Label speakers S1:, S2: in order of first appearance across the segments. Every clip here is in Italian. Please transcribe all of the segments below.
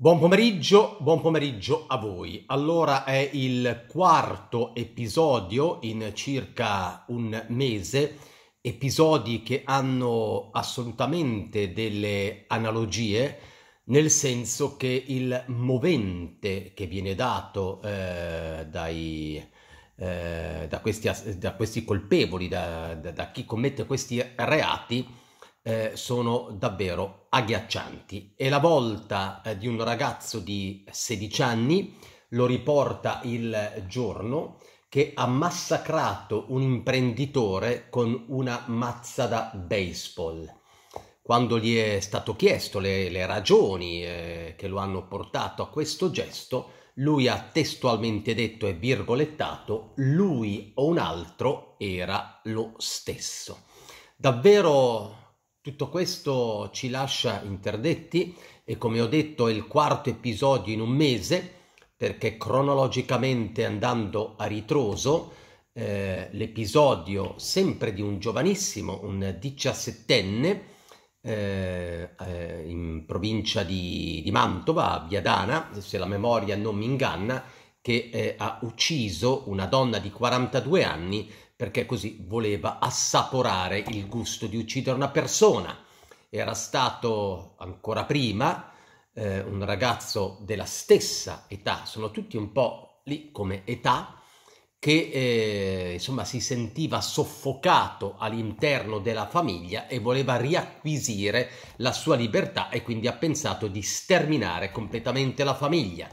S1: Buon pomeriggio, buon pomeriggio a voi. Allora è il quarto episodio in circa un mese, episodi che hanno assolutamente delle analogie, nel senso che il movente che viene dato eh, dai, eh, da, questi, da, questi, colpevoli, da, da, da chi commette questi reati, eh, sono davvero agghiaccianti e la volta eh, di un ragazzo di 16 anni lo riporta il giorno che ha massacrato un imprenditore con una mazza da baseball. Quando gli è stato chiesto le, le ragioni eh, che lo hanno portato a questo gesto, lui ha testualmente detto e virgolettato, lui o un altro era lo stesso. Davvero tutto questo ci lascia interdetti e come ho detto è il quarto episodio in un mese perché cronologicamente andando a ritroso eh, l'episodio sempre di un giovanissimo, un diciassettenne eh, eh, in provincia di, di Mantova, a Viadana, se la memoria non mi inganna, che eh, ha ucciso una donna di 42 anni perché così voleva assaporare il gusto di uccidere una persona. Era stato ancora prima eh, un ragazzo della stessa età, sono tutti un po' lì come età, che eh, insomma si sentiva soffocato all'interno della famiglia e voleva riacquisire la sua libertà e quindi ha pensato di sterminare completamente la famiglia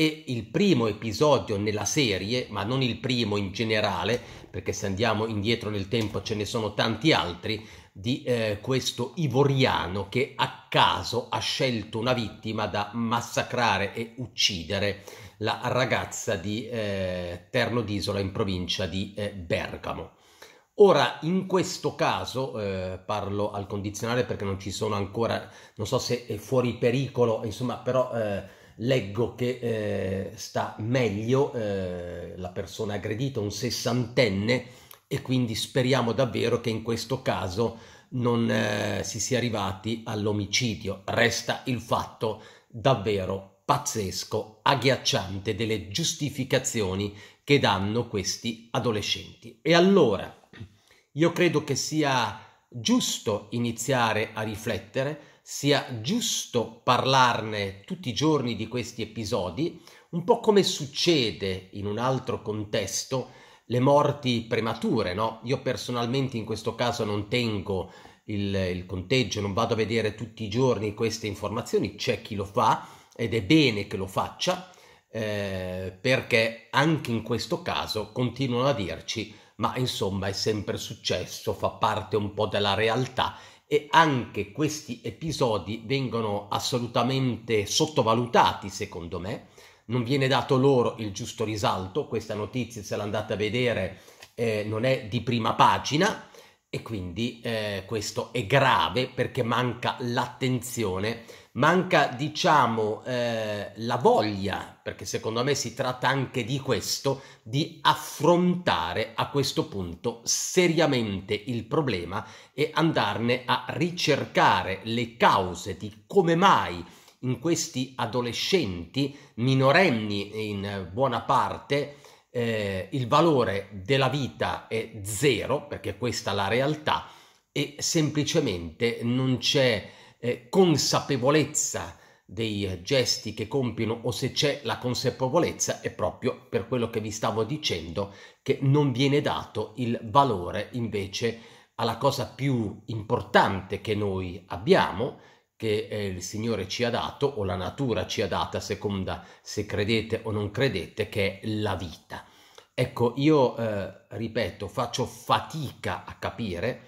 S1: e il primo episodio nella serie, ma non il primo in generale, perché se andiamo indietro nel tempo ce ne sono tanti altri, di eh, questo ivoriano che a caso ha scelto una vittima da massacrare e uccidere, la ragazza di eh, Terno d'Isola in provincia di eh, Bergamo. Ora, in questo caso, eh, parlo al condizionale perché non ci sono ancora, non so se è fuori pericolo, insomma, però eh, leggo che eh, sta meglio eh, la persona aggredita, un sessantenne, e quindi speriamo davvero che in questo caso non eh, si sia arrivati all'omicidio. Resta il fatto davvero pazzesco, agghiacciante delle giustificazioni che danno questi adolescenti. E allora, io credo che sia giusto iniziare a riflettere sia giusto parlarne tutti i giorni di questi episodi, un po' come succede in un altro contesto le morti premature, no? Io personalmente in questo caso non tengo il, il conteggio, non vado a vedere tutti i giorni queste informazioni, c'è chi lo fa ed è bene che lo faccia, eh, perché anche in questo caso continuano a dirci ma insomma è sempre successo, fa parte un po' della realtà e anche questi episodi vengono assolutamente sottovalutati secondo me, non viene dato loro il giusto risalto, questa notizia se l'andate a vedere eh, non è di prima pagina e quindi eh, questo è grave perché manca l'attenzione manca diciamo eh, la voglia, perché secondo me si tratta anche di questo, di affrontare a questo punto seriamente il problema e andarne a ricercare le cause di come mai in questi adolescenti, minorenni in buona parte, eh, il valore della vita è zero, perché questa è la realtà, e semplicemente non c'è eh, consapevolezza dei gesti che compiono o se c'è la consapevolezza è proprio per quello che vi stavo dicendo che non viene dato il valore invece alla cosa più importante che noi abbiamo che eh, il Signore ci ha dato o la natura ci ha data a seconda se credete o non credete che è la vita. Ecco, io eh, ripeto, faccio fatica a capire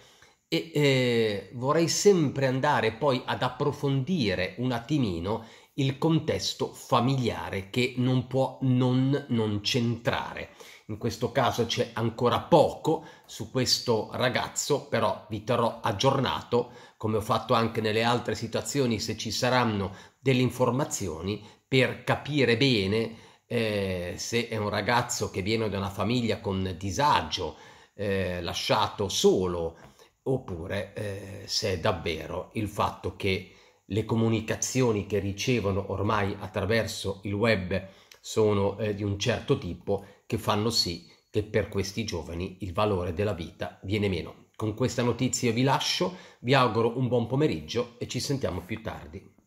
S1: e eh, vorrei sempre andare poi ad approfondire un attimino il contesto familiare che non può non, non centrare. In questo caso c'è ancora poco su questo ragazzo, però vi terrò aggiornato, come ho fatto anche nelle altre situazioni, se ci saranno delle informazioni per capire bene eh, se è un ragazzo che viene da una famiglia con disagio, eh, lasciato solo, oppure eh, se è davvero il fatto che le comunicazioni che ricevono ormai attraverso il web sono eh, di un certo tipo che fanno sì che per questi giovani il valore della vita viene meno. Con questa notizia vi lascio, vi auguro un buon pomeriggio e ci sentiamo più tardi.